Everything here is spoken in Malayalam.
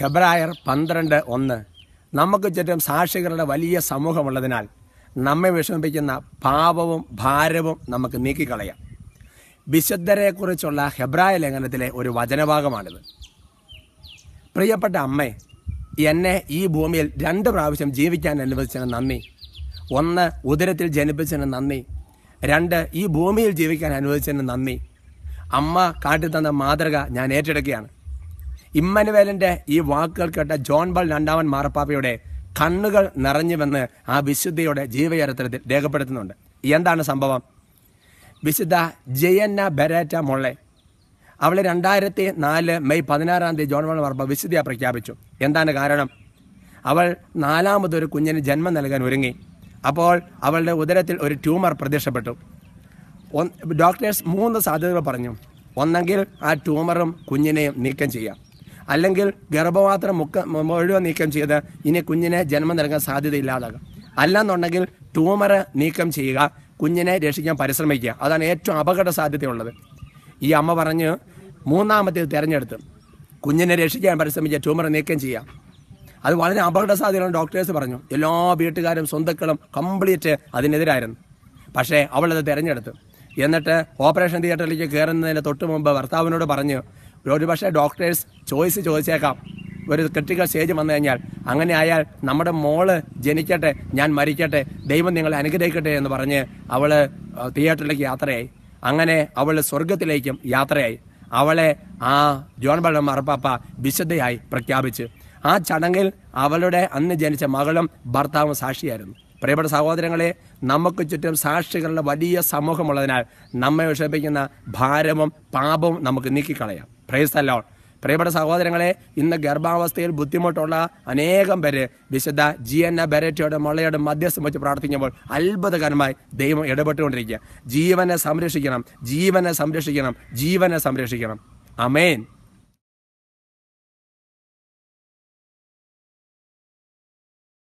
ഹെബ്രായർ പന്ത്രണ്ട് ഒന്ന് നമുക്ക് ചുറ്റും സാക്ഷികളുടെ വലിയ സമൂഹമുള്ളതിനാൽ നമ്മെ വിഷമിപ്പിക്കുന്ന പാപവും ഭാരവും നമുക്ക് നീക്കിക്കളയാം വിശുദ്ധരെക്കുറിച്ചുള്ള ഹെബ്രായ ലേഖനത്തിലെ ഒരു വചനഭാഗമാണിത് പ്രിയപ്പെട്ട അമ്മേ എന്നെ ഈ ഭൂമിയിൽ രണ്ട് പ്രാവശ്യം ജീവിക്കാൻ അനുവദിച്ചതിന് നന്ദി ഒന്ന് ഉദരത്തിൽ ജനിപ്പിച്ചതിന് നന്ദി രണ്ട് ഈ ഭൂമിയിൽ ജീവിക്കാൻ അനുവദിച്ചതിന് നന്ദി അമ്മ കാട്ടിത്തന്ന മാതൃക ഞാൻ ഏറ്റെടുക്കുകയാണ് ഇമ്മനുവേലിന്റെ ഈ വാക്കുകൾ കേട്ട ജോൺ ബൾ രണ്ടാമൻ മാറപ്പാപ്പയുടെ കണ്ണുകൾ നിറഞ്ഞുവെന്ന് ആ വിശുദ്ധയുടെ ജീവചരിത്രത്തിൽ രേഖപ്പെടുത്തുന്നുണ്ട് എന്താണ് സംഭവം വിശുദ്ധ ജയന്ന ബെരേറ്റ മൊള്ളെ അവൾ രണ്ടായിരത്തി നാല് മെയ് പതിനാറാം തീയതി ജോൺ വൺ വർമ്മ വിശുദ്ധിയെ പ്രഖ്യാപിച്ചു എന്താണ് കാരണം അവൾ നാലാമതൊരു കുഞ്ഞിന് ജന്മം നൽകാൻ ഒരുങ്ങി അപ്പോൾ അവളുടെ ഉദരത്തിൽ ഒരു ട്യൂമർ പ്രത്യക്ഷപ്പെട്ടു ഡോക്ടേഴ്സ് മൂന്ന് സാധ്യതകൾ പറഞ്ഞു ഒന്നെങ്കിൽ ആ ട്യൂമറും കുഞ്ഞിനെയും നീക്കം ചെയ്യാം അല്ലെങ്കിൽ ഗർഭപാത്രം മുക്ക മുഴുവൻ നീക്കം ചെയ്ത് ഇനി കുഞ്ഞിനെ ജന്മം നൽകാൻ സാധ്യതയില്ലാതാകും അല്ലെന്നുണ്ടെങ്കിൽ ട്യൂമർ നീക്കം ചെയ്യുക കുഞ്ഞിനെ രക്ഷിക്കാൻ പരിശ്രമിക്കുക അതാണ് ഏറ്റവും അപകട സാധ്യതയുള്ളത് ഈ അമ്മ പറഞ്ഞ് മൂന്നാമത്തേത് തിരഞ്ഞെടുത്ത് കുഞ്ഞിനെ രക്ഷിക്കാൻ പരിശ്രമിച്ച ട്യൂമർ നീക്കം ചെയ്യാം അത് വളരെ അപകട സാധ്യതയാണ് ഡോക്ടേഴ്സ് പറഞ്ഞു എല്ലാ വീട്ടുകാരും സ്വന്തക്കളും കംപ്ലീറ്റ് അതിനെതിരായിരുന്നു പക്ഷേ അവളത് തിരഞ്ഞെടുത്ത് എന്നിട്ട് ഓപ്പറേഷൻ തിയേറ്ററിലേക്ക് കയറുന്നതിന് തൊട്ട് മുമ്പ് ഭർത്താവിനോട് പറഞ്ഞു ഒരു പക്ഷേ ഡോക്ടേഴ്സ് ചോയ്സ് ചോദിച്ചേക്കാം ഒരു ക്രിട്ടിക്കൽ സ്റ്റേജ് വന്നു കഴിഞ്ഞാൽ അങ്ങനെ ആയാൽ നമ്മുടെ മോള് ജനിക്കട്ടെ ഞാൻ മരിക്കട്ടെ ദൈവം നിങ്ങളെ അനുഗ്രഹിക്കട്ടെ എന്ന് പറഞ്ഞ് അവൾ തിയേറ്ററിലേക്ക് യാത്രയായി അങ്ങനെ അവൾ സ്വർഗത്തിലേക്കും യാത്രയായി അവളെ ആ ജോൺ ബള്ള മറപ്പാപ്പ വിശുദ്ധയായി പ്രഖ്യാപിച്ചു ആ ചടങ്ങിൽ അവളുടെ അന്ന് ജനിച്ച മകളും ഭർത്താവും സാക്ഷിയായിരുന്നു പ്രിയപ്പെട്ട സഹോദരങ്ങളെ നമുക്ക് ചുറ്റും സാക്ഷികളുടെ വലിയ സമൂഹമുള്ളതിനാൽ നമ്മെ വിഷമിപ്പിക്കുന്ന ഭാരവും പാപവും നമുക്ക് നീക്കിക്കളയാം പ്രൈസ് അല്ലോൾ പ്രിയപ്പെട്ട സഹോദരങ്ങളെ ഇന്ന് ഗർഭാവസ്ഥയിൽ ബുദ്ധിമുട്ടുള്ള അനേകം പേര് വിശുദ്ധ ജി എൻ ബെരറ്റയുടെ മുളയുടെ മധ്യസ്ഥം വെച്ച് പ്രാർത്ഥിക്കുമ്പോൾ അത്ഭുതകരമായി ദൈവം ഇടപെട്ടുകൊണ്ടിരിക്കുക ജീവനെ സംരക്ഷിക്കണം ജീവനെ സംരക്ഷിക്കണം ജീവനെ സംരക്ഷിക്കണം അമേൻ